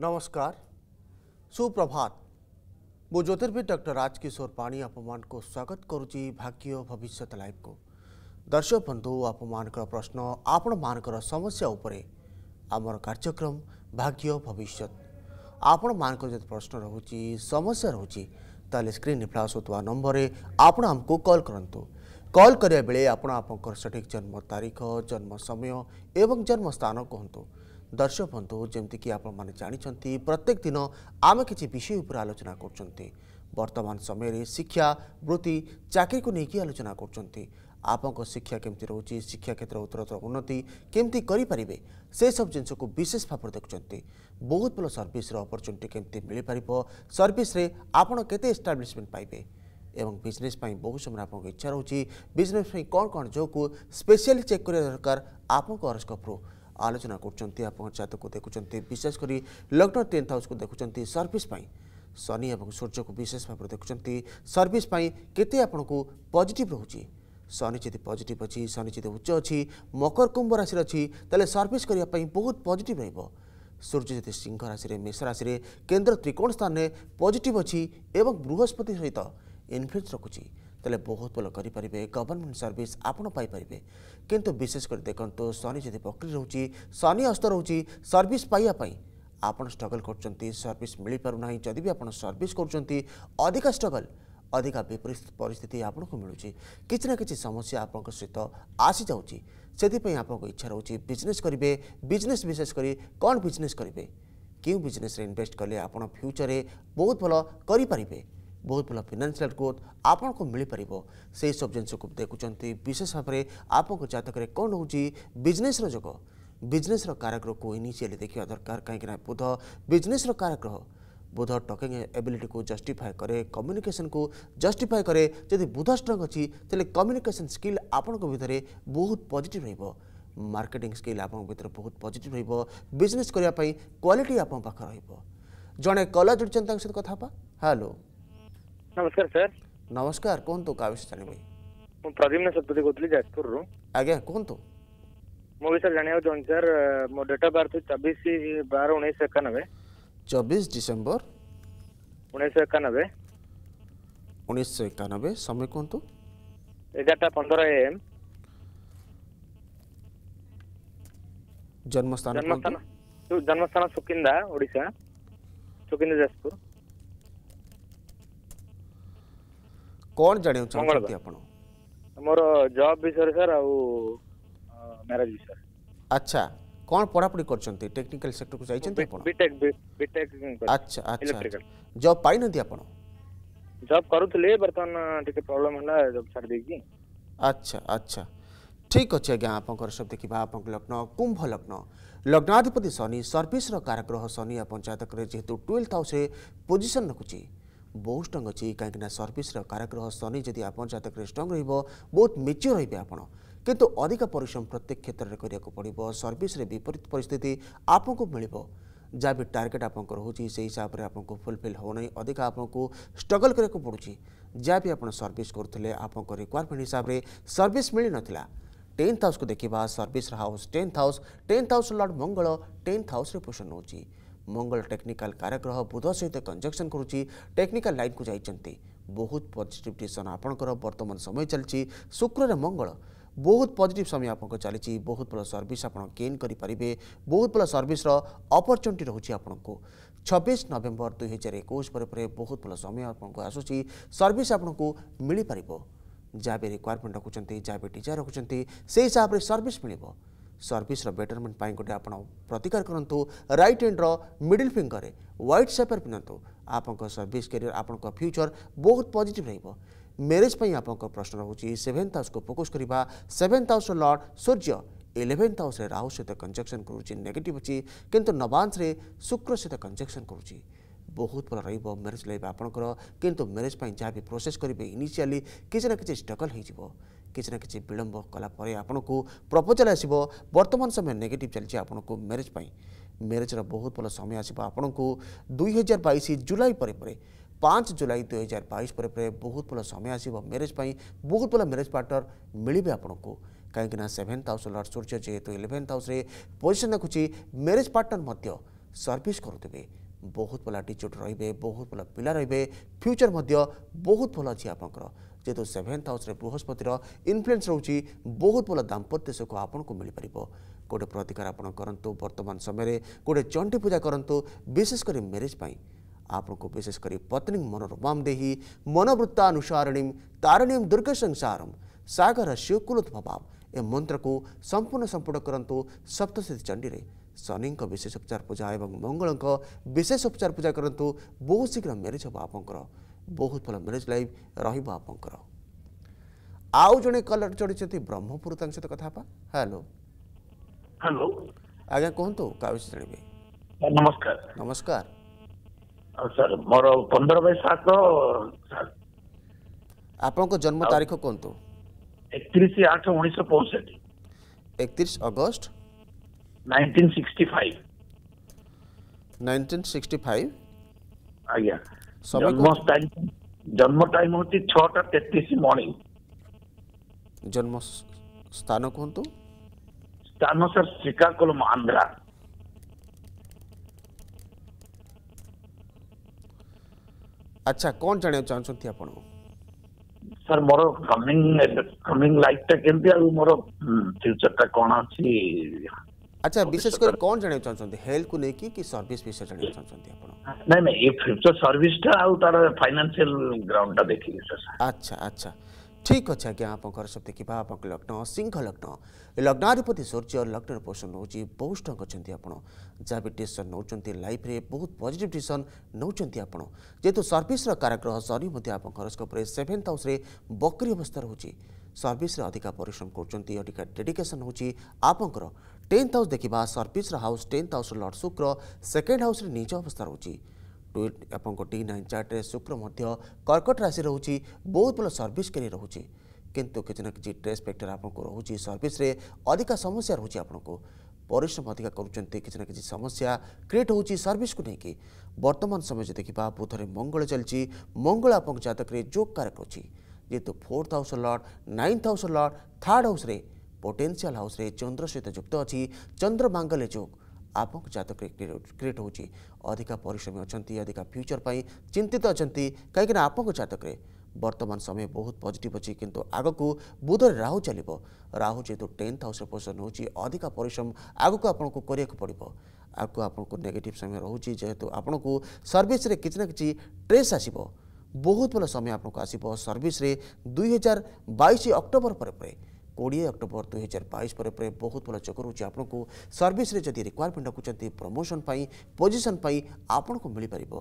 नमस्कार सुप्रभात मु ज्योतिर्विद डर राजकिशोर पाणी आपमान स्वागत करुच्ची भाग्य भविष्य लाइफ को दर्शक बंधु आप प्रश्न आपण मान समस्या उपरे आमर कार्यक्रम भाग्य भविष्य आपण मान प्रश्न रोचे समस्या रोचे तेल स्क्रीन फ्लाशुवा नंबर आपण आमको कल करूँ कल करा बेले आपड़ सठिक जन्म तारीख जन्म समय एवं जन्म स्थान कहतु দর্শক বন্ধু যেমিকি আপনার জাঁচান প্রত্যেক দিন আমি কিছু বিষয় উপরে আলোচনা করছেন বর্তমান সময়ের শিক্ষা বৃত্তি চাকরি নিয়ে আলোচনা করছেন ଆପଣଙ୍କ ଶିକ୍ଷା କେମିତି ରହୁଛି ଶିକ୍ଷା କ୍ଷେତ୍ର ଉତ୍ତରୋତ୍ତର ଉନ୍ନତି କେମିତି କରିପାରିବେ ସେସବୁ ଜିନିଷକୁ ବିଶେଷ ଭାବରେ ଦେଖୁଛନ୍ତି ବହୁତ ଭଲ ସର୍ଭିସର ଅପରଚ୍ୟୁନିଟି କେମିତି ମିଳିପାରିବ ସର୍ଭିସରେ ଆପଣ କେତେ ଏଷ୍ଟାବ୍ଲିଶମେଣ୍ଟ ପାଇବେ ଏବଂ ବିଜନେସ୍ ପାଇଁ ବହୁ ସମୟରେ ଆପଣଙ୍କ ଇଚ୍ଛା ରହୁଛି ବିଜନେସ୍ ପାଇଁ କ'ଣ କ'ଣ ଯୋଗୁଁ ସ୍ପେଶିଆଲି ଚେକ୍ କରିବା ଦରକାର ଆପଣଙ୍କ ହରସ୍କୋପ୍ରୁ आलोचना कर पंचायतको देखुन्छ विशेषकर लग्न टेन्थ हाउस को देखुन्छ सर्विस शनि और सूर्य को विशेष भाव देखुन्छ सर्विस केते को पजिट रहेछ शनि जी पजिट अच्छी शनि जति उच्च अच्छी मकर कुंभ राशि अझ त सर्भिस बहुत पजिट र सूर्य जति सिंह राशि मेष राशि केन्द्र त्रिकोण स्थान में पजिट अझ बृहस्पति सहित इनफ्लुएंस रखुच्छी त बहुत भयो गरिपारे गभर्नमेन्ट सर्भिस आपारे किन विशेष गरी देख्नु शनि जति बक्री रहेछ शनि अस्त रह सर्भिस पाइँदै आगल गर् सर्भिस मिलिपु जदिबि आज सर्भिस गर्ुन अधिक स्ट्रगल अधिक विपरीत परिस्थिति आउँछ मिसिएँ किना समस्या सहित आपत आसिसप आप इच्छा रहेछ विजनस गरे विजनस विशेष गरी बिजनेस विजनस गरे केजनसे इनभेस्ट कले आउचरे बहुत भन्नु गरिपारे बहुत भल फिनान्सी ग्रोथ आपन को मिल पार से सब जिन देखुं विशेष भाव में आपको जतक कौन होजनेस जो बिजनेस काराग्रह को इनिशियली देखा दरकार कहीं बुध बिजनेस काराग्रह बुध टकिंग एबिलिटी को जस्टिफाए कै कम्युनिकेशन को जस्टिफाए करे जदि बुध स्ट्रंग अच्छी तेजे कम्युनिकेशन स्किल आपण बहुत पजिट र मार्केटिंग स्किल आपर बहुत पजिट रिजनेस करने क्वाटी आप जड़े कलर जुड़ी सहित कथा हेलो नमस्कार सर नमस्कार कौन तो काविश थाने भाई प्रद्युम्न सतपथी कहती जाजपुर रु आज्ञा कौन तो ମୁଁ ବି ସାର୍ ଜାଣିବାକୁ ଚାହୁଁଛି ସାର୍ ମୋ ଡେଟ୍ ଅଫ୍ ବାର୍ଥ ଚବିଶ ବାର ଉଣେଇଶହ ଏକାନବେ ଚବିଶ ଡିସେମ୍ବର ଉଣେଇଶହ ଏକାନବେ ଉଣେଇଶହ ଏକାନବେ ସମୟ କୁହନ୍ତୁ ଏଗାରଟା ପନ୍ଦର ଏ ଏମ୍ ଜନ୍ମସ୍ଥାନ ଜନ୍ମସ୍ଥାନ ସୁକିନ୍ଦା ଓଡ଼ିଶା ସୁକିନ୍ଦା ଯାଜପୁର कौन जाने हो चाहते हैं अपनों मोर जॉब भी सर सर मैरिज भी सर अच्छा कौन पढ़ा पढ़ी कर चुनते टेक्निकल सेक्टर को जाइए बीटेक बीटेक अच्छा अच्छा जॉब अच्छा। पाई नहीं दिया अपनों जॉब करो तो ले बर्तन ठीक है प्रॉब्लम है ना जॉब सर देखिए अच्छा अच्छा ठीक अच्छे आज्ञा आप सब देखा आप लग्न कुंभ लग्न लग्नाधिपति शनि सर्विस कारक ग्रह शनि पंचायत जेहेतु ट्वेल्थ हाउस पोजिशन रखुच्छी बहुत स्ट्रंग अच्छी कहीं सर्विस कारागृह शनि जी आप स्ट्रंग रोत मेच्योर रही है आपड़ कितु अधिक परिश्रम प्रत्येक क्षेत्र में करा पड़ो सर्विस विपरीत पिस्थित आपको मिल जहाँ भी टार्गेट आपको हिसाब से आपको फुलफिल होना अधिक आपको स्ट्रगल करा पड़ू जहाँ भी आप सर्विस करुले आपको रिक्वयरमेंट हिसाब से सर्विस मिल नाला टेन्थ हाउस को देखा service house tenth house tenth house लड मंगल टेन्थ हाउस पोषण नौ ମଙ୍ଗଳ ଟେକ୍ନିକାଲ କାରଗ୍ରହ ବୁଧ ସହିତ କଞ୍ଜକ୍ସନ୍ କରୁଛି ଟେକ୍ନିକାଲ ଲାଇନ୍କୁ ଯାଇଛନ୍ତି ବହୁତ ପଜିଟିଭ୍ ଡିସିସନ୍ ଆପଣଙ୍କର ବର୍ତ୍ତମାନ ସମୟ ଚାଲିଛି ଶୁକ୍ରରେ ମଙ୍ଗଳ ବହୁତ ପଜିଟିଭ୍ ସମୟ ଆପଣଙ୍କ ଚାଲିଛି ବହୁତ ଭଲ ସର୍ଭିସ୍ ଆପଣ ଗେନ୍ କରିପାରିବେ ବହୁତ ଭଲ ସର୍ଭିସ୍ର ଅପରଚ୍ୟୁନିଟି ରହୁଛି ଆପଣଙ୍କୁ ଛବିଶ ନଭେମ୍ବର ଦୁଇ ହଜାର ଏକୋଇଶ ପରେ ପରେ ବହୁତ ଭଲ ସମୟ ଆପଣଙ୍କୁ ଆସୁଛି ସର୍ଭିସ୍ ଆପଣଙ୍କୁ ମିଳିପାରିବ ଯାହା ବି ରିକ୍ୱାରମେଣ୍ଟ ରଖୁଛନ୍ତି ଯାହା ବି ଡିଜାୟାର ରଖୁଛନ୍ତି ସେହି ହିସାବରେ ସର୍ଭିସ୍ ମିଳିବ ସର୍ଭିସର ବେଟରମେଣ୍ଟ ପାଇଁ ଗୋଟେ ଆପଣ ପ୍ରତିକାର କରନ୍ତୁ ରାଇଟ୍ ହ୍ୟାଣ୍ଡର ମିଡିଲ୍ ଫିଙ୍ଗରରେ ହ୍ୱାଇଟ୍ ସେପର୍ ପିନ୍ଧନ୍ତୁ ଆପଣଙ୍କ ସର୍ଭିସ୍ କ୍ୟାରିୟର ଆପଣଙ୍କ ଫ୍ୟୁଚର ବହୁତ ପଜିଟିଭ୍ ରହିବ ମ୍ୟାରେଜ୍ ପାଇଁ ଆପଣଙ୍କ ପ୍ରଶ୍ନ ରହୁଛି ସେଭେନ୍ଥ ହାଉସ୍କୁ ଫୋକସ୍ କରିବା ସେଭେନ୍ଥ ହାଉସ୍ର ଲର୍ଡ଼ ସୂର୍ଯ୍ୟ ଇଲେଭେନ୍ଥ ହାଉସ୍ରେ ରାହୁ ସହିତ କଞ୍ଜକ୍ସନ୍ କରୁଛି ନେଗେଟିଭ୍ ଅଛି କିନ୍ତୁ ନବାନ୍ସରେ ଶୁକ୍ର ସହିତ କଞ୍ଜକ୍ସନ୍ କରୁଛି ବହୁତ ଭଲ ରହିବ ମ୍ୟାରେଜ୍ ଲାଇଫ୍ ଆପଣଙ୍କର କିନ୍ତୁ ମ୍ୟାରେଜ୍ ପାଇଁ ଯାହା ବି ପ୍ରୋସେସ୍ କରିବେ ଇନିସିଆଲି କିଛି ନା କିଛି ଷ୍ଟ୍ରଗଲ୍ ହୋଇଯିବ କିଛି ନା କିଛି ବିଳମ୍ବ କଲା ପରେ ଆପଣଙ୍କୁ ପ୍ରପୋଜାଲ୍ ଆସିବ ବର୍ତ୍ତମାନ ସମୟ ନେଗେଟିଭ୍ ଚାଲିଛି ଆପଣଙ୍କୁ ମ୍ୟାରେଜ୍ ପାଇଁ ମ୍ୟାରେଜ୍ର ବହୁତ ଭଲ ସମୟ ଆସିବ ଆପଣଙ୍କୁ ଦୁଇ ହଜାର ବାଇଶ ଜୁଲାଇ ପରେ ପରେ ପାଞ୍ଚ ଜୁଲାଇ ଦୁଇ ହଜାର ବାଇଶ ପରେ ପରେ ବହୁତ ଭଲ ସମୟ ଆସିବ ମ୍ୟାରେଜ୍ ପାଇଁ ବହୁତ ଭଲ ମ୍ୟାରେଜ୍ ପାର୍ଟନର ମିଳିବେ ଆପଣଙ୍କୁ କାହିଁକିନା ସେଭେନ୍ଥ ହାଉସ୍ ଲର୍ଡ଼ ସୂର୍ଯ୍ୟ ଯେହେତୁ ଇଲେଭେନ୍ଥ ହାଉସ୍ରେ ପୋଜିସନ୍ ରଖୁଛି ମ୍ୟାରେଜ୍ ପାର୍ଟନର ମଧ୍ୟ ସର୍ଭିସ୍ କରୁଥିବେ बहुत भए आटिच्युड रे बहुत भन्नु पलाे फ्यूचर मध्य बहुत भयो अहिले आपे सेभेन्थ हाउस बृहस्पति र इन्फ्लुएन्स रोजि बहुत भन्नु दाम्पत्य सुख आपिप गोटे प्रतिकार आपु वर्तमान समयले गोटे चंडी पूजा गरु विशेषक म्यारेज पा आपण विशेषकरी पत्नी मनोरोमा देही मनोवृत्ताअनुसारणी तारणीम दुर्गा संसारम सगर सियो कुरोत्म भाव ए संपूर्ण सम्पूर्ण सम्पूर्ण कन्ु सप्तश्री चण्डी शनि विशेष उपचार पूजा और मंगल विशेष उपचार पूजा करूँ तो बहुत शीघ्र मेरेज हम आप बहुत भल मेरेज लाइफ रही आपंकर आउ जो कलर चढ़ी ब्रह्मपुर सहित तो कथा हेलो हेलो आज्ञा कहतु तो? क्या नमस्कार नमस्कार आप जन्म तारीख कहतु एक अगस्ट 1965 1965 ଆଜ୍ଞା ଜନ୍ମ ଟାଇମ୍ ଜନ୍ମ ଟାଇମ୍ ହେଉଛି ଛଅଟା ତେତିଶ ମର୍ଣ୍ଣିଂ ଜନ୍ମ ସ୍ଥାନ କୁହନ୍ତୁ ସ୍ଥାନ ସାର୍ ଶ୍ରୀକାକୁଲମ ଆନ୍ଧ୍ରା ଆଚ୍ଛା କ'ଣ ଜାଣିବାକୁ ଚାହୁଁଛନ୍ତି ଆପଣ ସାର୍ ମୋର କମିଂ କମିଂ ଲାଇଫ୍ଟା କେମିତି ଆଉ ମୋର ଫ୍ୟୁଚର୍ଟା କ'ଣ ଅଛି अच्छा विशेष कर कोन जाने चाहछन हेल्थ को लेके कि सर्विस विषय जाने चाहछन आपण नहीं नहीं ये फ्यूचर सर्विस ता आउ तार फाइनेंशियल ग्राउंड ता देखि सर अच्छा अच्छा ठीक अच्छा क्या आप कर सकते कि बाप आप लग्न सिंह लग्न लग्नाधिपति सूर्य और लग्न पोषण हो बहुत अच्छा आप जहाँ भी डिशन नौ लाइफ रे बहुत पॉजिटिव डिशन नौ आप जेहतु सर्विस काराग्रह शनि आप सेभेन्थ हाउस बकरी अवस्था रोचे सर्विस अधिका परिश्रम करेडिकेसन हो टेन्थ हाउस देखा service house tenth house lord Shukra second house नीच अवस्था रोचे टी नाइन चार्ट्रे शुक्र कर्कट राशि रोचे बहुत भल सर्स कैरियर रोचे किंतु किसी ना कि ट्रेस फैक्टर आपको रोचे सर्विस अधिका समस्या रोचे आपन को परिश्रम अधिका कर किसी ना कि समस्या क्रिएट हो सर्विस को लेकिन बर्तमान समय जो देखा बुधर मंगल चलती मंगल आपको जो कारक रोचे जेहतु fourth house lord ninth house lord third house potential ହାଉସ୍ରେ ଚନ୍ଦ୍ର ସହିତ ଯୁକ୍ତ ଅଛି ଚନ୍ଦ୍ର ମାଙ୍ଗଲ୍ୟ ଯୋଗ ଆପଣଙ୍କ ଜାତକରେ କ୍ରିଏଟ୍ ହେଉଛି ଅଧିକା ପରିଶ୍ରମୀ ଅଛନ୍ତି ଅଧିକା ଫ୍ୟୁଚର୍ ପାଇଁ ଚିନ୍ତିତ ଅଛନ୍ତି କାହିଁକିନା ଆପଣଙ୍କ ଜାତକରେ ବର୍ତ୍ତମାନ ସମୟ ବହୁତ ପଜିଟିଭ୍ ଅଛି କିନ୍ତୁ ଆଗକୁ ବୁଧରେ ରାହୁ ଚାଲିବ ରାହୁ ଯେହେତୁ ଟେନ୍ଥ ହାଉସ୍ରେ ପୋଜିସନ୍ ହେଉଛି ଅଧିକା ପରିଶ୍ରମ ଆଗକୁ ଆପଣଙ୍କୁ କରିବାକୁ ପଡ଼ିବ ଆଗକୁ ଆପଣଙ୍କୁ ନେଗେଟିଭ୍ ସମୟ ରହୁଛି ଯେହେତୁ ଆପଣଙ୍କୁ ସର୍ଭିସରେ କିଛି ନା କିଛି ଟ୍ରେସ୍ ଆସିବ ବହୁତ ଭଲ ସମୟ ଆପଣଙ୍କୁ ଆସିବ ସର୍ଭିସରେ ଦୁଇହଜାର ହଜାର ବାଇଶ ଅକ୍ଟୋବର ପରେ ପରେ କୋଡ଼ିଏ ଅକ୍ଟୋବର ଦୁଇ ହଜାର ବାଇଶ ପରେ ପରେ ବହୁତ ଭଲ ଯୋଗ ରହୁଛି ଆପଣଙ୍କୁ ସର୍ଭିସରେ ଯଦି ରିକ୍ୱାରମେଣ୍ଟ ଡାକୁଛନ୍ତି ପ୍ରମୋସନ୍ ପାଇଁ ପୋଜିସନ୍ ପାଇଁ ଆପଣଙ୍କୁ ମିଳିପାରିବ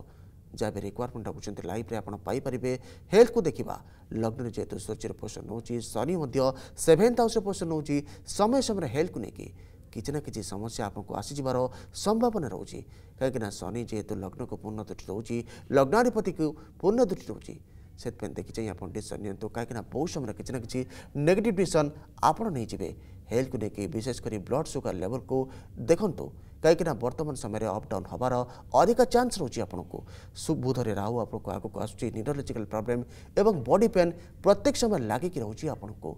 ଯାହାବି ରିକ୍ୱାରମେଣ୍ଟ ରଖୁଛନ୍ତି ଲାଇଫ୍ରେ ଆପଣ ପାଇପାରିବେ ହେଲ୍ଥକୁ ଦେଖିବା ଲଗ୍ନରେ ଯେହେତୁ ସୂର୍ଯ୍ୟର ପୋଷଣ ନେଉଛି ଶନି ମଧ୍ୟ ସେଭେନ୍ଥ ହାଉସ୍ରେ ପୋଷଣ ନେଉଛି ସମୟ ସମୟରେ ହେଲ୍ଥକୁ ନେଇକି କିଛି ନା କିଛି ସମସ୍ୟା ଆପଣଙ୍କୁ ଆସିଯିବାର ସମ୍ଭାବନା ରହୁଛି କାହିଁକିନା ଶନି ଯେହେତୁ ଲଗ୍ନକୁ ପୂର୍ଣ୍ଣ ଦୃଷ୍ଟି ରହୁଛି ଲଗ୍ନାଧିପତିକୁ ପୂର୍ଣ୍ଣ ଦୃଷ୍ଟି ରହୁଛି ସେଥିପାଇଁ ଦେଖିଛେ ଏହି ଆପଣ ଡିସିସନ୍ ନିଅନ୍ତୁ କାହିଁକିନା ବହୁତ ସମୟରେ କିଛି ନା କିଛି ନେଗେଟିଭ୍ ଡିସିସନ୍ ଆପଣ ନେଇଯିବେ ହେଲ୍ଥକୁ ନେଇକି ବିଶେଷ କରି ବ୍ଲଡ୍ ସୁଗାର ଲେଭଲକୁ ଦେଖନ୍ତୁ କାହିଁକିନା ବର୍ତ୍ତମାନ ସମୟରେ ଅପଡାଉନ୍ ହେବାର ଅଧିକ ଚାନ୍ସ ରହୁଛି ଆପଣଙ୍କୁ ବୁଧରେ ରାହୁ ଆପଣଙ୍କୁ ଆଗକୁ ଆସୁଛି ନ୍ୟୁରୋଲୋଜିକାଲ ପ୍ରୋବ୍ଲେମ୍ ଏବଂ ବଡି ପେନ୍ ପ୍ରତ୍ୟେକ ସମୟ ଲାଗିକି ରହୁଛି ଆପଣଙ୍କୁ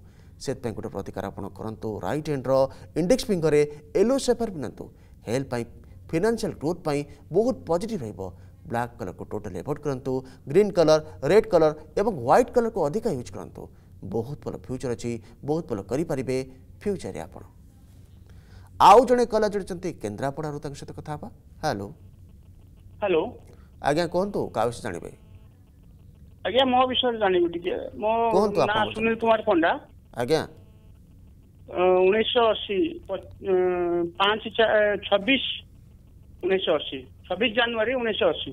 ସେଥିପାଇଁ ଗୋଟେ ପ୍ରତିକାର ଆପଣ କରନ୍ତୁ ରାଇଟ୍ ହ୍ୟାଣ୍ଡର ଇଣ୍ଡେକ୍ସ ଫିଙ୍ଗରରେ ୟେଲୋ ସେଫର୍ ବି ନିଅନ୍ତୁ ହେଲ୍ଥ ପାଇଁ ଫିନାନ୍ସିଆଲ ଗ୍ରୋଥ୍ ପାଇଁ ବହୁତ ପଜିଟିଭ୍ ରହିବ ब्लाक कलर को टोटाल एवोड करूँ ग्रीन कलर रेड कलर और ह्वैट कलर को अधिक यूज करूँ बहुत भल फ्यूचर अच्छी बहुत भल करेंगे फ्यूचर आप आउ जड़े कला जोड़ी केन्द्रापड़ सहित कथ हेलो हेलो आज्ञा कहतु କାହା ବିଷୟରେ ଜାଣିବେ ଆଜ୍ଞା ମୋ ବିଷୟରେ ଜାଣିବି ଟିକେ ମୋ ନାଁ ସୁନିଲ କୁମାର ପଣ୍ଡା ଆଜ୍ଞା ଉଣେଇଶହ ଅଶୀ उन्नीस सौ अस्सी छब्बीस जानुआरी उन्नीस अस्सी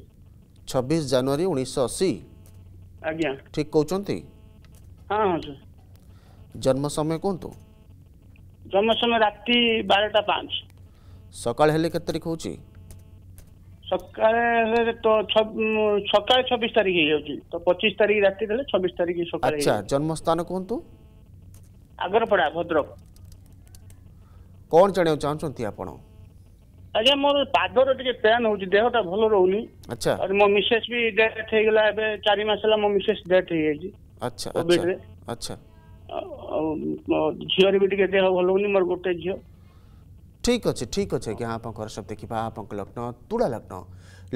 छब्बीस जानुआरी उन्नीस अस्सी आज्ञा ठीक कहते हाँ हाँ जन्म समय कहतु जन्म समय राति बारटा पाँच सकाल हेले के तारीख हो सकाल तो सकाल छब्बीस तारीख हो तो पच्चीस तारीख राति दे छब्बीस तारीख सकाल अच्छा जन्म स्थान कहतु आगरपड़ा भद्रक कौन जाना चाहते आपण ଆଜ୍ଞା ମୋର ପାଦର ଟିକେ ପେନ୍ ହଉଛି ଦେହଟା ଭଲ ରହୁନି ଆଚ୍ଛା ମୋ ମିସେସ୍ ବି ଡେଥ୍ ହେଇଗଲା ଏବେ ଚାରି ମାସ ହେଲା ମୋ ମିସେସ୍ ଡେଥ୍ ହେଇଯାଇଛି ଆଚ୍ଛା କୋଭିଡରେ ଆଚ୍ଛା ଆଉ ଝିଅର ବି ଟିକେ ଦେହ ଭଲ ହଉନି ମୋର ଗୋଟେ ଝିଅ ଠିକ୍ ଅଛି ଠିକ୍ ଅଛି ଆଜ୍ଞା ଆପଣଙ୍କର ସବୁ ଦେଖିବା ଆପଣଙ୍କ ଲଗ୍ନ ତୁଳା ଲଗ୍ନ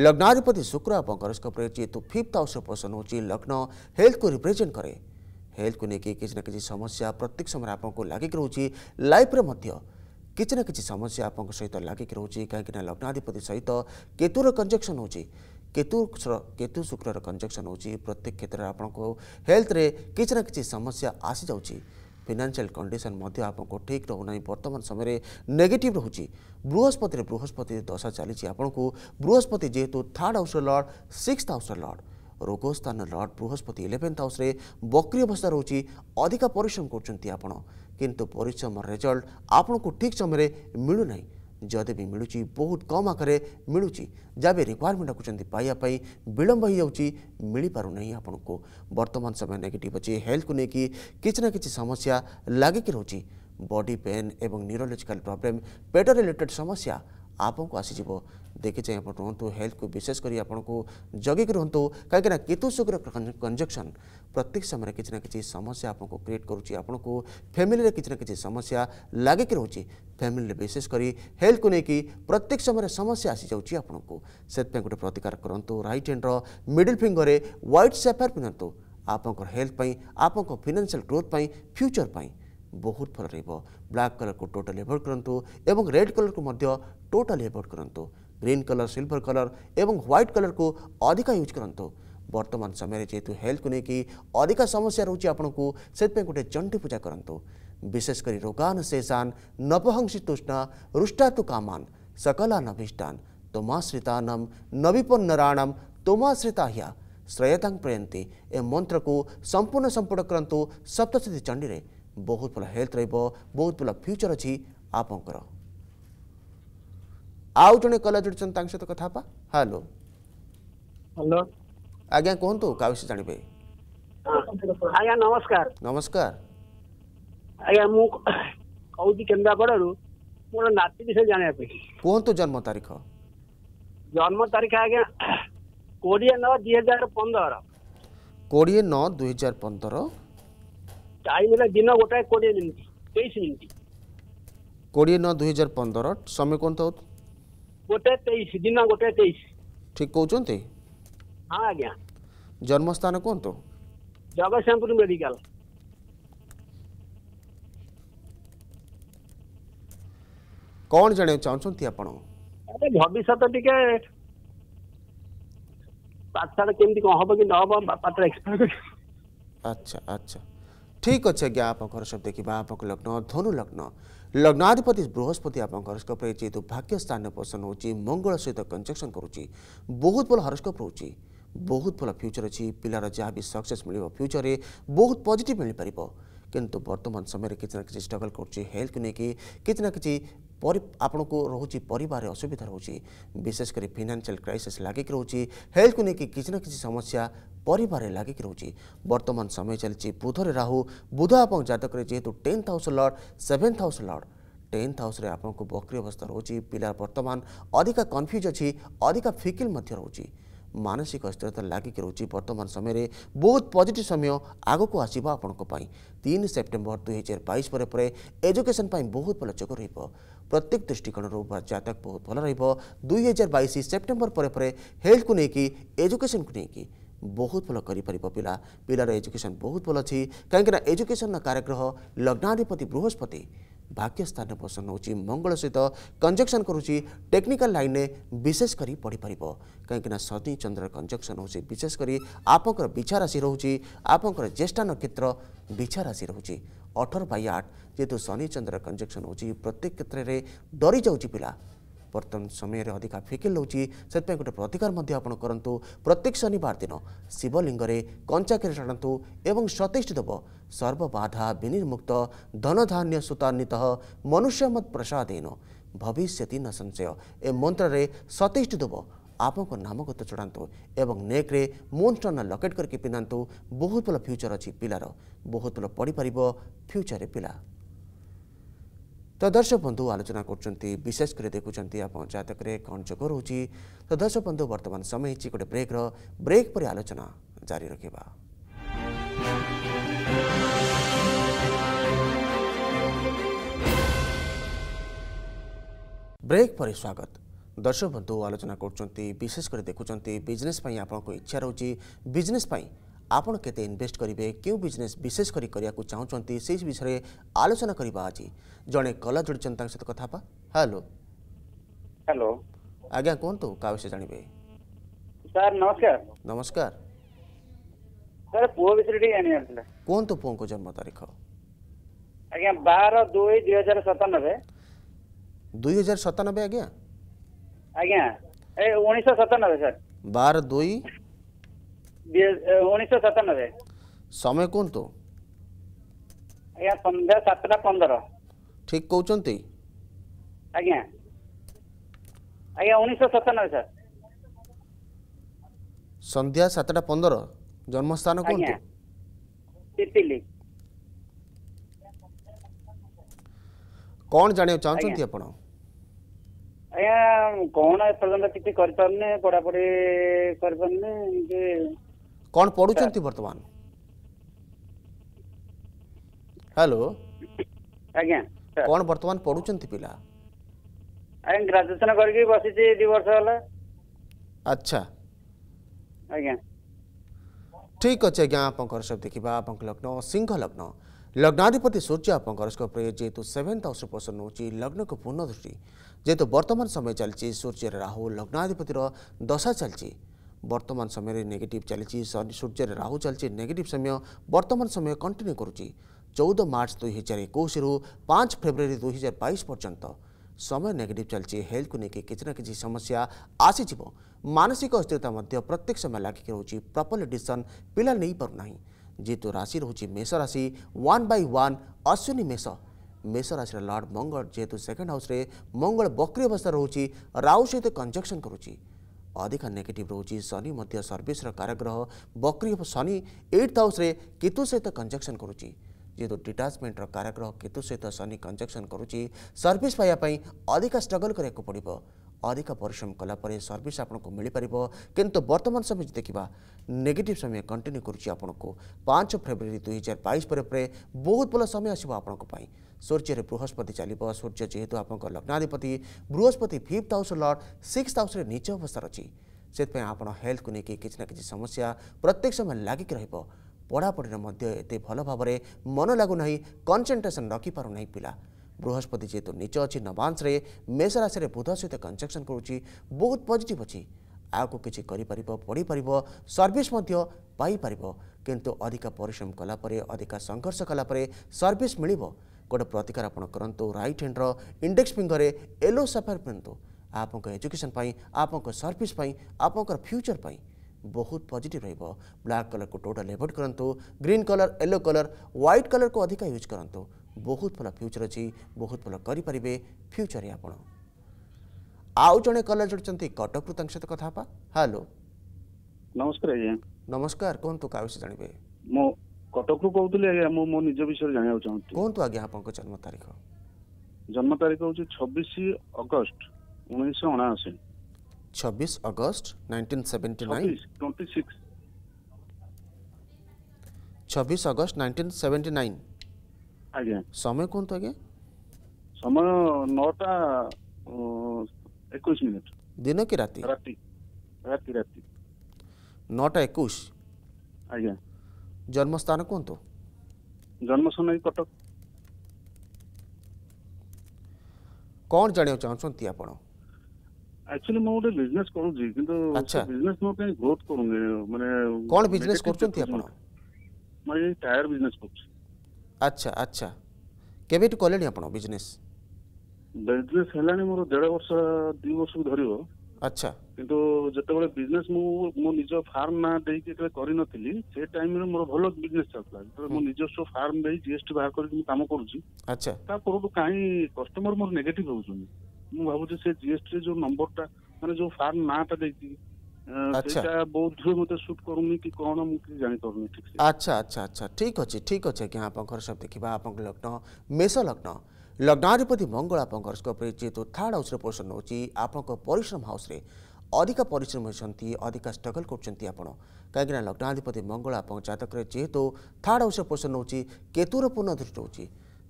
ଲଗ୍ନାଧିପତି ଶୁକ୍ର ଆପଣଙ୍କର ସ୍କୋପରେ ଅଛି ତ ଫିଫ୍ଥ ହାଉସ୍ର ପସନ୍ଦ ହେଉଛି ଲଗ୍ନ ହେଲ୍ଥକୁ ରିପ୍ରେଜେଣ୍ଟ କରେ ହେଲ୍ଥକୁ ନେଇକି କିଛି ନା କିଛି ସମସ୍ୟା ପ୍ରତ୍ୟେକ ସମୟରେ ଆପଣଙ୍କୁ ଲାଗିକି ରହୁଛି ଲାଇଫ୍ରେ ମଧ୍ୟ କିଛି ନା କିଛି ସମସ୍ୟା ଆପଣଙ୍କ ସହିତ ଲାଗିକି ରହୁଛି କାହିଁକିନା ଲଗ୍ନାଧିପତି ସହିତ କେତୁର କଞ୍ଜକ୍ସନ୍ ହେଉଛି କେତୁ କେତୁ ଶୁକ୍ରର କଞ୍ଜକ୍ସନ୍ ହେଉଛି ପ୍ରତ୍ୟେକ କ୍ଷେତ୍ରରେ ଆପଣଙ୍କୁ ହେଲ୍ଥରେ କିଛି ନା କିଛି ସମସ୍ୟା ଆସିଯାଉଛି ଫିନାନ୍ସିଆଲ କଣ୍ଡିସନ୍ ମଧ୍ୟ ଆପଣଙ୍କୁ ଠିକ୍ ରହୁନାହିଁ ବର୍ତ୍ତମାନ ସମୟରେ ନେଗେଟିଭ୍ ରହୁଛି ବୃହସ୍ପତିରେ ବୃହସ୍ପତି ଦଶା ଚାଲିଛି ଆପଣଙ୍କୁ ବୃହସ୍ପତି ଯେହେତୁ ଥାର୍ଡ଼ ହାଉସ୍ର ଲର୍ଡ଼ ସିକ୍ସଥ ହାଉସ୍ର ଲର୍ଡ଼ रोग स्थान लर्ड बृहस्पति इलेवेन्थ हाउस बक्री अवस्था रोचे अधिक परिश्रम करश्रम रेजल्ट आपण को ठीक समय मिलूना जदि भी मिलूँ बहुत कम आकार मिलूँ जहाँ भी रिक्वयरमेंट रखुच्च पाइबा विलंब हो जाए मिल पार नहीं आपन को बर्तमान समय नेगेटिव अच्छे हेल्थ को लेकिन किसी ना कि समस्या लगिकी रोचे बॉडी पेन एवं न्यूरोलॉजिकल प्रॉब्लम पेट रिलेटेड समस्या আপনক আসি দিব দেখি যাই পটু হেলথ কো বিশেষ করি আপনক জাগিক রহতো কা কি না কিতু শুক্র প্রকন্দন কনজাংশন প্রত্যেক সময়ৰে কিছ না কিছি সমস্যা আপনক ক্রিয়েট করুচি আপনক ফ্যামিলিৰে কিছ না কিছি সমস্যা লাগি কি রচি ফ্যামিলি বেসিস করি হেলথ কো নেকি প্রত্যেক সময়ৰে সমস্যা আসি যাওচি আপনক সেট পে কো প্রতিকার করন্তো রাইট হ্যান্ডৰ মিডল ফিংগৰে হোয়াইট সেফার পিনন্তো আপনকৰ হেলথ পাই আপনক ফিনান্সিয়াল গ্রোথ পাই ফিউচার পাই बहुत भल र्लाक कलर को टोटाल एवोड करूँ रेड कलर को मध्य टोटाल एवोड करूँ ग्रीन कलर सिल्वर कलर एवं ह्वैट कलर को अधिक यूज करूँ बर्तमान समय जेहेतु हेल्थ को लेकिन अधिक समस्या रोचे आपन को से गोटे चंडी पूजा करूँ विशेषकर रोगान शेषान नपहंसी तुष्ण रुष्टा रुष्टातु कामान सकला नभीष्टान तोमा श्रीतानम नवीपन नारायणम तोमा श्रीताह्या श्रेयतांग प्रयंती ए मंत्र को संपूर्ण संपूर्ण करूँ सप्तशती चंडी में ବହୁତ ଭଲ ହେଲ୍ଥ ରହିବ ବହୁତ ଭଲ ଫ୍ୟୁଚର୍ ଅଛି ଆପଣଙ୍କର ଆଉ ଜଣେ କଲର୍ ଯୋଡ଼ିଛନ୍ତି ତାଙ୍କ ସହିତ କଥା ହେବା ହ୍ୟାଲୋ ହ୍ୟାଲୋ ଆଜ୍ଞା କୁହନ୍ତୁ କାହା ବିଷୟରେ ଜାଣିବେ ଆଜ୍ଞା ନମସ୍କାର ନମସ୍କାର ଆଜ୍ଞା ମୁଁ କହୁଛି କେନ୍ଦ୍ରାପଡ଼ାରୁ ମୋର ନାତି ବିଷୟରେ ଜାଣିବା ପାଇଁ କୁହନ୍ତୁ ଜନ୍ମ ତାରିଖ ଜନ୍ମ ତାରିଖ ଆଜ୍ଞା କୋଡ଼ିଏ ନଅ ଦୁଇ ହଜାର ପନ୍ଦର କୋଡ଼ିଏ ନଅ ଦୁଇ ହଜାର ପନ୍ଦର ଆଇନଟା ଦିନ ଗୋଟାଏ କୋଡ଼ିଏ ମିନିଟ୍ ତେଇଶ ମିନିଟ୍ କୋଡ଼ିଏ ନଅ ଦୁଇ ହଜାର ପନ୍ଦର ସମୟ କୁହନ୍ତୁ ଗୋଟେ ତେଇଶ ଦିନ ଗୋଟେ ତେଇଶ ଠିକ କହୁଛନ୍ତି ହଁ ଆଜ୍ଞା ଜନ୍ମସ୍ଥାନ କୁହନ୍ତୁ ଜଗତସିଂହପୁର ମେଡିକାଲ କଣ ଜାଣିବାକୁ ଚାହୁଁଛନ୍ତି ଆପଣ ଭବିଷ୍ୟତ ଟିକେ ପାଠଶାଠ କେମିତି କ'ଣ ହବ କି ନ ହବ ପାଠ ଆଚ୍ଛା ଆଚ୍ଛା ঠিক আছে আজ্ঞা আপনার সব দেখবা আপনার লগ্ন ধনু লগ্ন লগ্নাধিপতি বৃহস্পতি আপনার হরস্কোপ রয়েছে দুর্ভাগ্য স্থানীয় পসন্দ হচ্ছে মঙ্গল সহিত কনজকশন করুচি বহুত ভাল হরস্কোপ রয়েছে ବହୁତ ଭଲ ଫ୍ୟୁଚର୍ ଅଛି ପିଲାର ଯାହା ବି ସକ୍ସେସ୍ ମିଳିବ ଫ୍ୟୁଚର୍ରେ ବହୁତ ପଜିଟିଭ୍ ମିଳିପାରିବ କିନ୍ତୁ ବର୍ତ୍ତମାନ ସମୟରେ କିଛି ନା କିଛି ଷ୍ଟ୍ରଗଲ୍ କରୁଛି ହେଲ୍ଥକୁ ନେଇକି କିଛି ନା କିଛି आपण को रोज पर असुविधा रोज विशेषकर फिनान्सील क्राइसीस् लगिक रोचे हेल्थ को लेकिन किसी ना कि समस्या पर लगिक रोचे बर्तमान समय चलती बुधर राहु बुध आप जतक जेहेतु tenth house lord seventh house lord tenth house आपको बकरी अवस्था रोचे पिला बर्तमान अधिक कनफ्यूज अच्छी अधिक फिकिल रोचे मानसिक अस्थिरता लगिक रोचे बर्तमान समय रे बहुत पॉजिटिव समय आग को आसो आपण तीन सेप्टेम्बर दुई हजार बैस पर एजुकेशन बहुत भल चक रहा ପ୍ରତ୍ୟେକ ଦୃଷ୍ଟିକୋଣରୁ ଜାତକ ବହୁତ ଭଲ ରହିବ ଦୁଇ ହଜାର ବାଇଶ ସେପ୍ଟେମ୍ବର ପରେ ପରେ ହେଲ୍ଥକୁ ନେଇକି ଏଜୁକେସନକୁ ନେଇକି ବହୁତ ଭଲ କରିପାରିବ ପିଲା ପିଲାର ଏଜୁକେସନ୍ ବହୁତ ଭଲ ଅଛି କାହିଁକିନା ଏଜୁକେସନର କାରଗ୍ରହ ଲଗ୍ନାଧିପତି ବୃହସ୍ପତି ବାକ୍ୟ ସ୍ଥାନରେ ପସନ୍ଦ ହେଉଛି ମଙ୍ଗଳ ସହିତ କଞ୍ଜକ୍ସନ୍ କରୁଛି ଟେକ୍ନିକାଲ ଲାଇନ୍ରେ ବିଶେଷ କରି ପଢ଼ିପାରିବ କାହିଁକିନା ଶନି ଚନ୍ଦ୍ର କଞ୍ଜକ୍ସନ୍ ହେଉଛି ବିଶେଷ କରି ଆପଣଙ୍କର ବିଚାରାଶି ରହୁଛି ଆପଣଙ୍କର ଜ୍ୟେଷ୍ଠ ନକ୍ଷତ୍ର ବିଚାରାଶି ରହୁଛି ଅଠର ବାଇ ଆଠ ଯେହେତୁ ଶନିଚନ୍ଦ୍ର କଞ୍ଜକ୍ସନ୍ ହେଉଛି ପ୍ରତ୍ୟେକ କ୍ଷେତ୍ରରେ ଡରି ଯାଉଛି ପିଲା ବର୍ତ୍ତମାନ ସମୟରେ ଅଧିକା ଫିକିଲ ରହୁଛି ସେଥିପାଇଁ ଗୋଟେ ପ୍ରତିକାର ମଧ୍ୟ ଆପଣ କରନ୍ତୁ ପ୍ରତ୍ୟେକ ଶନିବାର ଦିନ ଶିବଲିଙ୍ଗରେ କଞ୍ଚା କ୍ଷୀର ଟାଣନ୍ତୁ ଏବଂ ସତେଇଶ ଦେବ ସର୍ବବାଧା ବିନିର୍ମୁକ୍ତ ଧନଧାନ୍ୟ ସୁତାନ୍ୱିତ ମନୁଷ୍ୟମତ ପ୍ରସାଦେନ ଭବିଷ୍ୟତି ନ ସଂଶୟ ଏ ମନ୍ତ୍ରରେ ସତେଇଶ ଦେବ ଆପଣଙ୍କ ନାମଗତ ଚଢ଼ାନ୍ତୁ ଏବଂ ନେକ୍ରେ ମୁନ୍ଷ୍ଟନ ଲକେଟ୍ କରିକି ପିନ୍ଧାନ୍ତୁ ବହୁତ ଭଲ ଫ୍ୟୁଚର୍ ଅଛି ପିଲାର ବହୁତ ଭଲ ପଢ଼ିପାରିବ ଫ୍ୟୁଚର୍ରେ ପିଲା ତ ଦର୍ଶକ ବନ୍ଧୁ ଆଲୋଚନା କରୁଛନ୍ତି ବିଶେଷ କରି ଦେଖୁଛନ୍ତି ଆପଣ ଜାତକରେ କ'ଣ ଯୋଗ ରହୁଛି ତ ଦର୍ଶକ ବନ୍ଧୁ ବର୍ତ୍ତମାନ ସମୟ ହେଇଛି ଗୋଟେ ବ୍ରେକ୍ର ବ୍ରେକ୍ ପରେ ଆଲୋଚନା ଜାରି ରଖିବା ବ୍ରେକ୍ ପରେ ସ୍ୱାଗତ ଦର୍ଶକ ବନ୍ଧୁ ଆଲୋଚନା କରୁଛନ୍ତି ବିଶେଷ କରି ଦେଖୁଛନ୍ତି ବିଜନେସ୍ ପାଇଁ ଆପଣଙ୍କ ଇଚ୍ଛା ରହୁଛି ବିଜନେସ୍ ପାଇଁ ଆପଣ କେତେ ଇନଭେଷ୍ଟ କରିବେ କେଉଁ ବିଜନେସ୍ ବିଶେଷ କରି କରିବାକୁ ଚାହୁଁଛନ୍ତି ସେଇ ବିଷୟରେ ଆଲୋଚନା କରିବା ଆଜି ଜଣେ କଲା ଯୋଡ଼ିଛନ୍ତି ତାଙ୍କ ସହିତ କଥା ହେବା ହ୍ୟାଲୋ ହ୍ୟାଲୋ ଆଜ୍ଞା କୁହନ୍ତୁ କାହା ବିଷୟରେ ଜାଣିବେ ସାର୍ ନମସ୍କାର ନମସ୍କାର ସାର୍ ପୁଅ ବିଷୟରେ ଟିକେ ଜାଣିବାର ଥିଲା କୁହନ୍ତୁ ପୁଅଙ୍କ ଜନ୍ମ ତାରିଖ ଆଜ୍ଞା ବାର ଦୁଇ ଦୁଇ ହଜାର ସତାନବେ ଦୁଇ ହଜାର ସତାନବେ ଆଜ୍ଞା ଆଜ୍ଞା ଏ ଉଣେଇଶହ ସତାନବେ ସାର୍ ବାର ଦୁଇ ସମୟ କୁହନ୍ତୁ ଠିକ କହୁଛନ୍ତି ସନ୍ଧ୍ୟା ସାତଟା ପନ୍ଦର ଜନ୍ମସ୍ଥାନ କୁହନ୍ତୁ କଣ ଜାଣିବାକୁ ଚାହୁଁଛନ୍ତି ଆପଣ ଆଜ୍ଞା କଣ ଏପର୍ଯ୍ୟନ୍ତ କିଛି କରିପାରୁନି ପଢାପଢି କରିପାରୁନି कौन पढ़ुं वर्तमान हेलो कौन वर्तमान पढ़ुं पिला अच्छा। ठीक अच्छे आप सब देखा आप लग्न सिंह लग्न लग्नाधिपति सूर्य आप जेहतु सेवेन्थ हाउस पसंद नौ लग्न को पूर्ण दृष्टि जेहतु वर्तमान समय चलती सूर्य राहु लग्नाधिपतिर दशा चलती बर्तमान समय नेगेटिव चली सूर्य राहु चलती नेगेटिव समय बर्तमान समय कंटिन्यू करुच चौदह मार्च दुई हजार एक पाँच फेब्रवरी दुई हजार बैस पर्यंत समय नेगेट चलती हेल्थ को लेकिन किसी ना कि समस्या आसीज मानसिक अस्थिरता प्रत्येक समय लग रही प्रपर डिशन पिला नहीं पारना जेहेतु राशि रोचे मेष राशि वन बै वन अश्विनी मेष मेष राशि लर्ड मंगल जेहेतु सेकेंड हाउस मंगल बक्री अवस्था रोचे राहु सहित कंजक्शन करुच्छी अधिक नेगेटिभ रहेछ शनि सर्भिस र काग्रह शनि शनिट हाउस केतु सहित कन्जक्सन गर्ु डिटाचमेन्ट र केतु सहित शनि कन्जक्सन गरु सर्भिसँगै अधिक स्ट्रगल गर् अधिक परिश्रम कला सर्विस आपको मिल पार कितु बर्तमान समय जी देखा नेगेटिव समय कंटिन्यू कर पांच फेब्रुआरी दुई हजार बैस पर बहुत भल समय आसो आप सूर्य बृहस्पति चलो सूर्य जेहेतु आप लग्नाधिपति Brihaspati fifth house lord six house नीच अवस्था अच्छी से आप हेल्थ को लेकिन किसी ना कि समस्या प्रत्येक समय लग कि रढ़ापढ़ भल भाव मन लगुना कनसेंट्रेसन रखिपारा बृहस्पति जेहेतु नीच अच्छी नवांस रे मेष राशि बुध सहित कंजक्शन कर बहुत पजिट अच्छी आगे किसी करपर सर्विस किंतु अधिक परिश्रम कला अधिक संघर्ष कलापर सर्विस मिल गोटे प्रतिकार आप करूँ रईट हेडर इंडेक्स फिंगर में येलो सफेर पिंतु आप एजुकेशन आप सर्विस आप फ्यूचर पर बहुत पजिट र्लाक कलर को टोटाल एवोड करूँ green colour yellow colour white colour को अधिक यूज करूँ ବହୁତ ଭଲ ଫ୍ୟୁଚର୍ ଅଛି ବହୁତ ଭଲ କରିପାରିବେ ଫ୍ୟୁଚର୍ରେ ଆପଣ ଆଉ ଜଣେ କଲର୍ ଜୁଡ଼ୁଛନ୍ତି କଟକରୁ ତାଙ୍କ ସହିତ କଥା ହେବା ହ୍ୟାଲୋ ନମସ୍କାର ଆଜ୍ଞା ନମସ୍କାର କୁହନ୍ତୁ କାହା ବିଷୟରେ ଜାଣିବେ ମୁଁ କଟକରୁ କହୁଥିଲି ଆଜ୍ଞା ମୁଁ ମୋ ନିଜ ବିଷୟରେ ଜାଣିବାକୁ ଚାହୁଁଛି କୁହନ୍ତୁ ଆଜ୍ଞା ଆପଣଙ୍କ ଜନ୍ମ ତାରିଖ ଜନ୍ମ ତାରିଖ ହେଉଛି ଛବିଶ ଅଗଷ୍ଟ ଉଣେଇଶହ ଅଣାଅଶୀ ଛବିଶ ଅଗଷ୍ଟ ନାଇନଟିନ୍ ସେଭେଣ୍ଟି ନାଇନ୍ ଛବିଶ ଅଗଷ୍ଟ ନାଇନଟିନ୍ ସେଭେଣ୍ଟି ନାଇନ୍ ଆଜ୍ଞା ସମୟ କୁହନ୍ତୁ ଆଜ୍ଞା ସମୟ ନଅଟା ଏକୋଇଶ ମିନିଟ୍ ଦିନ କି ରାତି ରାତି ରାତି ରାତି ନଅଟା ଏକୋଇଶ ଆଜ୍ଞା ଜନ୍ମସ୍ଥାନ କୁହନ୍ତୁ ଜନ୍ମସ୍ଥାନ ଏଇ କଟକ କ'ଣ ଜାଣିବାକୁ ଚାହୁଁଛନ୍ତି ଆପଣ ଆକ୍ଚୁଆଲି ମୁଁ ଗୋଟେ ବିଜନେସ୍ କରୁଛି କିନ୍ତୁ ବିଜନେସ୍ ମୋ ପାଇଁ ଗ୍ରୋଥ୍ କରୁନି ମାନେ କ'ଣ ବିଜନେସ୍ କରୁଛନ୍ତି ଆପଣ ମୁଁ ଏଇ ଟାୟାର ବିଜନେସ୍ କରୁଛି আচ্ছা আচ্ছা কেবেଠୁ କଲେଣି ଆପଣ ବିଜନେସ୍ ବିଜନେସ୍ ହେଲାଣି ମୋର ଦେଢ଼ ବର୍ଷ ଦୁଇ ବର୍ଷକୁ ଧରିବ ଆଚ୍ଛା କିନ୍ତୁ ଯେତେବେଳେ ବିଜନେସ୍ ମୁଁ ମୋ ନିଜ ଫାର୍ମ ନାଁ ଦେଇକି ଯେତେବେଳେ କରିନଥିଲି ସେ ଟାଇମ୍ରେ ମୋର ଭଲ ବିଜନେସ୍ ଚାଲିଥିଲା ଯେତେବେଳେ ମୋ ନିଜସ୍ୱ ଫାର୍ମ ଦେଇ ଜିଏସ୍ଟି ବାହାର କରିକି ମୁଁ କାମ କରୁଛି ଆଚ୍ଛା ତା ପରଠୁ କାହିଁ କଷ୍ଟମର ମୋର ନେଗେଟିଭ୍ ହେଉଛନ୍ତି ମୁଁ ଭାବୁଛି ସେ ଜିଏସ୍ଟିରେ ଯୋଉ ନମ୍ବରଟା ମାନେ ଯୋଉ ଫାର୍ମ ନାଁଟା ଦେଇଛି আচ্ছা বৌদ্ধ মতে সুট করুনি কি কোন মু কি জানি পারনি ঠিক সে আচ্ছা আচ্ছা আচ্ছা ঠিক আছে ঠিক আছে কি আপনকৰ সব দেখিবা আপনকৰ লগ্ন মেষ লগ্ন লগ্নাধিপতি মঙ্গল আপনকৰ স্কোপরে যেহেতু থার্ড হাউসরে পোষণ হচ্ছে আপনকৰ পরিশ্রম হাউসরে ଅଧିକ ପରିଶ୍ରମ ହେଉଛନ୍ତି ଅଧିକ ଷ୍ଟ୍ରଗଲ୍ କରୁଛନ୍ତି ଆପଣ କାହିଁକିନା ଲଗ୍ନାଧିପତି ମଙ୍ଗଳ ଆପଣଙ୍କ ଜାତକରେ ଯେହେତୁ ଥାର୍ଡ଼ ହାଉସ୍ର ପୋଷଣ ହେଉଛି କେତୁର ପୁନଃ ଦୃଷ୍ଟି ହେଉଛି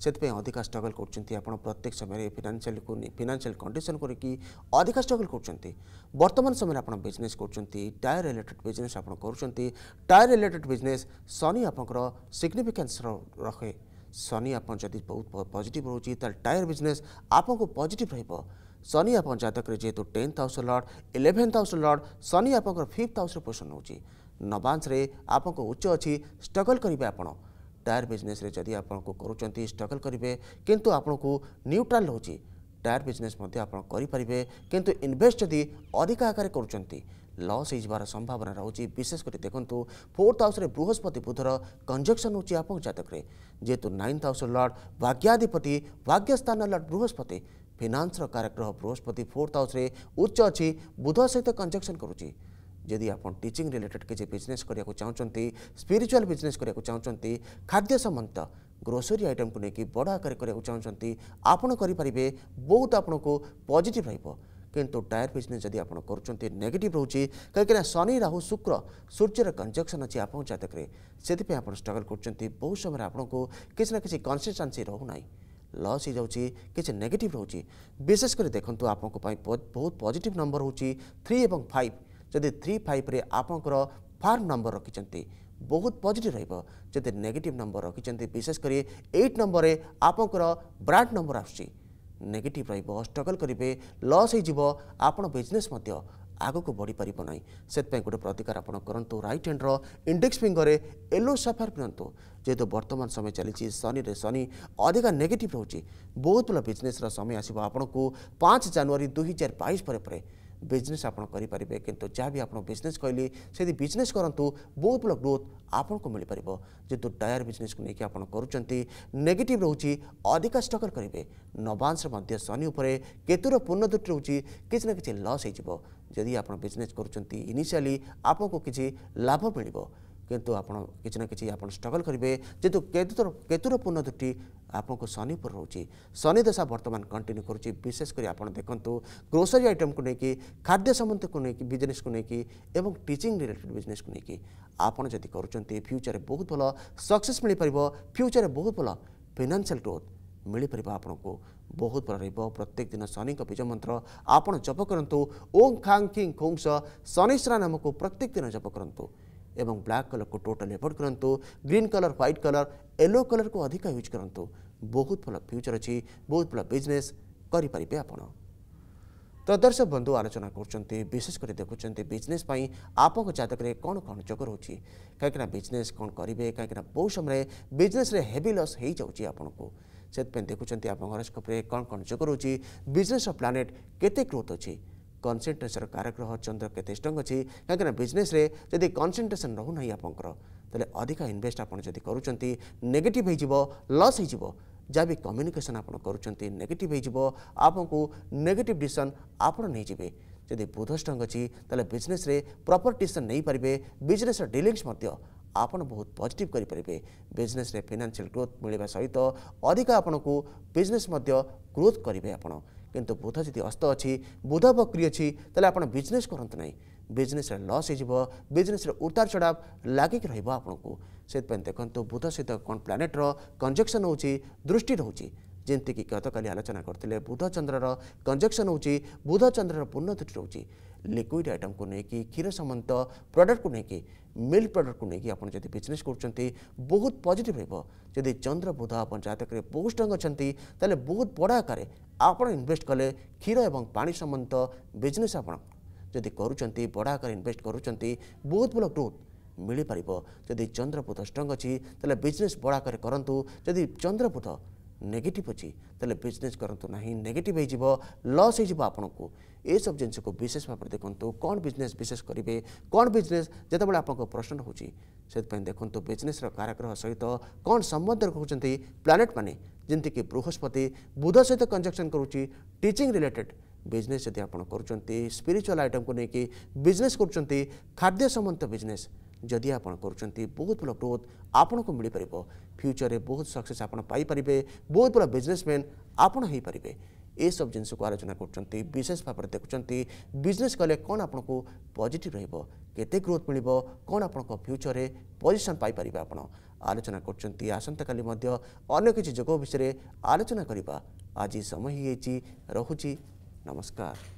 ସେଥିପାଇଁ ଅଧିକା ଷ୍ଟ୍ରଗଲ୍ କରୁଛନ୍ତି ଆପଣ ପ୍ରତ୍ୟେକ ସମୟରେ ଫିନାନ୍ସିଆଲ୍କୁ ଫିନାନ୍ସିଆଲ୍ କଣ୍ଡିସନ୍କୁ ନେଇକି ଅଧିକା ଷ୍ଟ୍ରଗଲ୍ କରୁଛନ୍ତି ବର୍ତ୍ତମାନ ସମୟରେ ଆପଣ ବିଜନେସ୍ କରୁଛନ୍ତି ଟାୟାର୍ ରିଲେଟେଡ୍ ବିଜନେସ୍ ଆପଣ କରୁଛନ୍ତି ଟାୟାର୍ ରିଲେଟେଡ୍ ବିଜନେସ୍ ଶନି ଆପଣଙ୍କର ସିଗ୍ନିଫିକାନ୍ସ ରଖେ ଶନି ଆପଣ ଯଦି ବହୁତ ପଜିଟିଭ୍ ରହୁଛି ତାହେଲେ ଟାୟାର୍ ବିଜନେସ୍ ଆପଣଙ୍କୁ ପଜିଟିଭ୍ ରହିବ ଶନି ଆପଣ ଜାତକରେ ଯେହେତୁ tenth house lord eleventh house lord Shani ଆପଣଙ୍କର ଫିଫ୍ଥ ହାଉସ୍ରେ ପୋଜିସନ୍ ନେଉଛି ନବାଂଶରେ ଆପଣଙ୍କ ଉଚ୍ଚ ଅଛି ଷ୍ଟ୍ରଗଲ୍ କରିବେ ଆପଣ टायर बिजनेस जदि आपल करेंगे किंतु आपन को न्यूट्राल रोच टायर बिजनेस करेंगे किंतु इनभेस्ट जदि अधिक आकार कर लस होबार संभावना रोचे विशेषकर देखो फोर्थ हाउस बृहस्पति बुधर कंजक्शन होपक जतक जेहेतु नाइन्थ हाउस लर्ड भाग्याधिपति भाग्यस्थान लर्ड बृहस्पति फिनान्स कारक ग्रह बृहस्पति फोर्थ हाउस उच्च अच्छी बुध सहित कंजक्शन करुच्छी ଯଦି ଆପଣ ଟିଚିଂ ରିଲେଟେଡ୍ କିଛି ବିଜନେସ୍ କରିବାକୁ ଚାହୁଁଛନ୍ତି ସ୍ପିରିଚୁଆଲ୍ ବିଜନେସ୍ କରିବାକୁ ଚାହୁଁଛନ୍ତି ଖାଦ୍ୟ ସମ୍ବନ୍ଧ ଗ୍ରୋସରୀ ଆଇଟମ୍କୁ ନେଇକି ବଡ଼ ଆକାରରେ କରିବାକୁ ଚାହୁଁଛନ୍ତି ଆପଣ କରିପାରିବେ ବହୁତ ଆପଣଙ୍କୁ ପଜିଟିଭ୍ ରହିବ କିନ୍ତୁ ଟାୟାର ବିଜନେସ୍ ଯଦି ଆପଣ କରୁଛନ୍ତି ନେଗେଟିଭ୍ ରହୁଛି କାହିଁକିନା ଶନି ରାହୁ ଶୁକ୍ର ସୂର୍ଯ୍ୟର କଞ୍ଜକ୍ସନ୍ ଅଛି ଆପଣଙ୍କ ଜାତକରେ ସେଥିପାଇଁ ଆପଣ ଷ୍ଟ୍ରଗଲ୍ କରୁଛନ୍ତି ବହୁ ସମୟରେ ଆପଣଙ୍କୁ କିଛି ନା କିଛି କନ୍ସିଷ୍ଟାନ୍ସି ରହୁନାହିଁ ଲସ୍ ହେଇଯାଉଛି କିଛି ନେଗେଟିଭ୍ ରହୁଛି ବିଶେଷ କରି ଦେଖନ୍ତୁ ଆପଣଙ୍କ ପାଇଁ ବହୁତ ପଜିଟିଭ୍ ନମ୍ବର ହେଉଛି ଥ୍ରୀ ଏବଂ ଫାଇଭ୍ ଯଦି ଥ୍ରୀ ଫାଇଭ୍ରେ ଆପଣଙ୍କର ଫାର୍ମ ନମ୍ବର ରଖିଛନ୍ତି ବହୁତ ପଜିଟିଭ୍ ରହିବ ଯଦି ନେଗେଟିଭ୍ ନମ୍ବର ରଖିଛନ୍ତି ବିଶେଷ କରି ଏଇଟ୍ ନମ୍ବରରେ ଆପଣଙ୍କର ବ୍ରାଣ୍ଡ ନମ୍ବର ଆସୁଛି ନେଗେଟିଭ୍ ରହିବ ଷ୍ଟ୍ରଗଲ୍ କରିବେ ଲସ୍ ହୋଇଯିବ ଆପଣ ବିଜନେସ୍ ମଧ୍ୟ ଆଗକୁ ବଢ଼ିପାରିବ ନାହିଁ ସେଥିପାଇଁ ଗୋଟେ ପ୍ରତିକାର ଆପଣ କରନ୍ତୁ ରାଇଟ୍ ହ୍ୟାଣ୍ଡର ଇଣ୍ଡେକ୍ସ ଫିଙ୍ଗରରେ ୟେଲୋ ସଫାର ପିଅନ୍ତୁ ଯେହେତୁ ବର୍ତ୍ତମାନ ସମୟ ଚାଲିଛି ଶନିରେ ଶନି ଅଧିକା ନେଗେଟିଭ୍ ରହୁଛି ବହୁତ ଭଲ ବିଜନେସ୍ର ସମୟ ଆସିବ ଆପଣଙ୍କୁ ପାଞ୍ଚ ଜାନୁଆରୀ ଦୁଇ ହଜାର ବାଇଶ ପରେ ପରେ बिजनस आप गरिपारेन्ट बिजनेस आजनेस से बिजनेस गरु बहुत बढ ग्रोथ आउनु मिपार टायर बिजनेस विज्नेसकि आउन गर्छ नेगेटिव रहेछ अधिक स्ट्रगल गरे नन्स शनि केतुर पूर्ण दुई रिसै जिजनसिन्छ इनिसिया आपूर्म लाभ मियो କିନ୍ତୁ ଆପଣ କିଛି ନା କିଛି ଆପଣ ଷ୍ଟ୍ରଗଲ୍ କରିବେ ଯେହେତୁ କେତୁର କେତୁର ପୂର୍ଣ୍ଣ ଦୁଟି ଆପଣଙ୍କୁ ଶନି ଉପରେ ରହୁଛି ଶନି ଦଶା ବର୍ତ୍ତମାନ କଣ୍ଟିନ୍ୟୁ କରୁଛି ବିଶେଷ କରି ଆପଣ ଦେଖନ୍ତୁ ଗ୍ରୋସରୀ ଆଇଟମ୍କୁ ନେଇକି ଖାଦ୍ୟ ସମ୍ବନ୍ଧକୁ ନେଇକି ବିଜନେସ୍କୁ ନେଇକି ଏବଂ ଟିଚିଂ ରିଲେଟେଡ୍ ବିଜନେସ୍କୁ ନେଇକି ଆପଣ ଯଦି କରୁଛନ୍ତି ଫ୍ୟୁଚର୍ରେ ବହୁତ ଭଲ ସକ୍ସେସ୍ ମିଳିପାରିବ ଫ୍ୟୁଚର୍ରେ ବହୁତ ଭଲ ଫିନାନ୍ସିଆଲ୍ ଗ୍ରୋଥ୍ ମିଳିପାରିବ ଆପଣଙ୍କୁ ବହୁତ ଭଲ ରହିବ ପ୍ରତ୍ୟେକ ଦିନ ଶନିଙ୍କ ବୀଜ ମନ୍ତ୍ର ଆପଣ ଜପ କରନ୍ତୁ ଓଂ ଖାଙ୍ଗ ଖିଙ୍ଗ ଖୋଂସ ଶନିଶ୍ରା ନାମକୁ ପ୍ରତ୍ୟେକ ଦିନ ଜପ କରନ୍ତୁ एवं ब्लैक कलर को टोटल एभोड करूँ green colour white colour yellow colour को अधिक यूज करूँ बहुत भल फ्यूचर अच्छी बहुत भल बिजनेस करें आपड़ ତ ଦର୍ଶକ ବନ୍ଧୁ ଆଲୋଚନା କରୁଛନ୍ତି ବିଶେଷ କରି ଦେଖୁଛନ୍ତି ବିଜନେସ୍ ପାଇଁ ଆପଣଙ୍କ ଜାତକରେ କ'ଣ କ'ଣ ଯୋଗ ରହୁଛି କାହିଁକିନା ବିଜନେସ୍ କ'ଣ କରିବେ କାହିଁକିନା ବହୁ ସମୟରେ ବିଜନେସ୍ରେ ହେଭି ଲସ୍ ହୋଇଯାଉଛି ଆପଣଙ୍କୁ ସେଥିପାଇଁ ଦେଖୁଛନ୍ତି ଆପଣଙ୍କ ହରସ୍କୋପ୍ରେ କ'ଣ କ'ଣ ଯୋଗ ରହୁଛି ବିଜନେସ୍ର ପ୍ଲାନେଟ୍ କେତେ ଗ୍ରୋଥ୍ ଅଛି କନ୍ସେନ୍ଟ୍ରେସନ୍ କାରକ ଚନ୍ଦ୍ର କେତେ ଷ୍ଟ୍ରଙ୍ଗ ଅଛି କାହିଁକିନା ବିଜନେସ୍ରେ ଯଦି କନ୍ସେନ୍ଟ୍ରେସନ୍ ରହୁନାହିଁ ଆପଣଙ୍କର ତାହେଲେ ଅଧିକା ଇନଭେଷ୍ଟ ଆପଣ ଯଦି କରୁଛନ୍ତି ନେଗେଟିଭ୍ ହୋଇଯିବ ଲସ୍ ହୋଇଯିବ ଯାହା ବି କମ୍ୟୁନିକେସନ୍ ଆପଣ କରୁଛନ୍ତି ନେଗେଟିଭ୍ ହୋଇଯିବ ଆପଣଙ୍କୁ ନେଗେଟିଭ୍ ଡିସିସନ୍ ଆପଣ ନେଇଯିବେ ଯଦି ବୁଧ ଷ୍ଟ୍ରଙ୍ଗ ଅଛି ତାହେଲେ ବିଜନେସ୍ରେ ପ୍ରପର୍ ଡିସିସନ୍ ନେଇପାରିବେ ବିଜନେସ୍ର ଡିଲିଂସ୍ ମଧ୍ୟ ଆପଣ ବହୁତ ପଜିଟିଭ୍ କରିପାରିବେ ବିଜନେସ୍ରେ ଫିନାନ୍ସିଆଲ୍ ଗ୍ରୋଥ୍ ମିଳିବା ସହିତ ଅଧିକା ଆପଣଙ୍କୁ ବିଜନେସ୍ ମଧ୍ୟ ଗ୍ରୋଥ୍ କରିବେ ଆପଣ କିନ୍ତୁ ବୁଧ ଯଦି ଅସ୍ତ ଅଛି ବୁଧ ବକ୍ରି ଅଛି ତାହେଲେ ଆପଣ ବିଜନେସ୍ କରନ୍ତୁ ନାହିଁ ବିଜନେସ୍ରେ ଲସ୍ ହେଇଯିବ ବିଜନେସ୍ରେ ଉତାର ଚଢ଼ାବ ଲାଗିକି ରହିବ ଆପଣଙ୍କୁ ସେଥିପାଇଁ ଦେଖନ୍ତୁ ବୁଧ ସହିତ କ'ଣ ପ୍ଲାନେଟ୍ର କଞ୍ଜକ୍ସନ୍ ହେଉଛି ଦୃଷ୍ଟି ରହୁଛି ଯେମିତିକି ଗତକାଲି ଆଲୋଚନା କରିଥିଲେ ବୁଧ ଚନ୍ଦ୍ରର କଞ୍ଜକ୍ସନ୍ ହେଉଛି ବୁଧ ଚନ୍ଦ୍ରର ପୂର୍ଣ୍ଣ ଦୃଷ୍ଟି ରହୁଛି लिक्विड आइटम नकि क्षीर खीर प्रडक्टको नकि मल्क प्रडक्ट कुकि आदि विजनस गर्यो जि चन्द्रबुध आउँ जातक बहुत अहिले त बहुत बडा आकार आउँ इनभेस्ट कले किर एम्बन्ध बिजनेस आपिस बडाआक इनभेस्ट गर्नु ग्रोथ मिपार जिम्मि चन्द्र बुध स्ट्रङ अच्छा विजनेस बडा आकारु जिम्मि चन्द्रबुध ନେଗେଟିଭ୍ ଅଛି ତାହେଲେ ବିଜନେସ୍ କରନ୍ତୁ ନାହିଁ ନେଗେଟିଭ୍ ହୋଇଯିବ ଲସ୍ ହୋଇଯିବ ଆପଣଙ୍କୁ ଏସବୁ ଜିନିଷକୁ ବିଶେଷ ଭାବରେ ଦେଖନ୍ତୁ କ'ଣ ବିଜନେସ୍ ବିଶେଷ କରିବେ କ'ଣ ବିଜନେସ୍ ଯେତେବେଳେ ଆପଣଙ୍କ ପ୍ରଶ୍ନ ହେଉଛି ସେଥିପାଇଁ ଦେଖନ୍ତୁ ବିଜନେସ୍ର କାରାଗ୍ରହ ସହିତ କ'ଣ ସମ୍ବନ୍ଧ ରଖୁଛନ୍ତି ପ୍ଲାନେଟ୍ ମାନେ ଯେମିତିକି ବୃହସ୍ପତି ବୁଧ ସହିତ କଞ୍ଜକ୍ସନ୍ କରୁଛି ଟିଚିଂ ରିଲେଟେଡ୍ ବିଜନେସ୍ ଯଦି ଆପଣ କରୁଛନ୍ତି ସ୍ପିରିଚୁଆଲ୍ ଆଇଟମ୍କୁ ନେଇକି ବିଜନେସ୍ କରୁଛନ୍ତି ଖାଦ୍ୟ ସମ୍ବନ୍ଧିତ ବିଜନେସ୍ ଯଦି ଆପଣ କରୁଛନ୍ତି ବହୁତ ଭଲ ଗ୍ରୋଥ୍ ଆପଣଙ୍କୁ ମିଳିପାରିବ ଫ୍ୟୁଚରରେ ବହୁତ ସକ୍ସେସ୍ ଆପଣ ପାଇପାରିବେ ବହୁତ ଭଲ ବିଜନେସ୍ମ୍ୟାନ୍ ଆପଣ ହୋଇପାରିବେ ଏସବୁ ଜିନିଷକୁ ଆଲୋଚନା କରୁଛନ୍ତି ବିଶେଷ ଭାବରେ ଦେଖୁଛନ୍ତି ବିଜନେସ୍ କଲେ କ'ଣ ଆପଣଙ୍କୁ ପଜିଟିଭ୍ ରହିବ କେତେ ଗ୍ରୋଥ୍ ମିଳିବ କ'ଣ ଆପଣଙ୍କ ଫ୍ୟୁଚରରେ ପୋଜିସନ୍ ପାଇପାରିବେ ଆପଣ ଆଲୋଚନା କରୁଛନ୍ତି ଆସନ୍ତାକାଲି ମଧ୍ୟ ଅନ୍ୟ କିଛି ଯୋଗ ବିଷୟରେ ଆଲୋଚନା କରିବା ଆଜି ସମୟ ହୋଇଯାଇଛି ରହୁଛି ନମସ୍କାର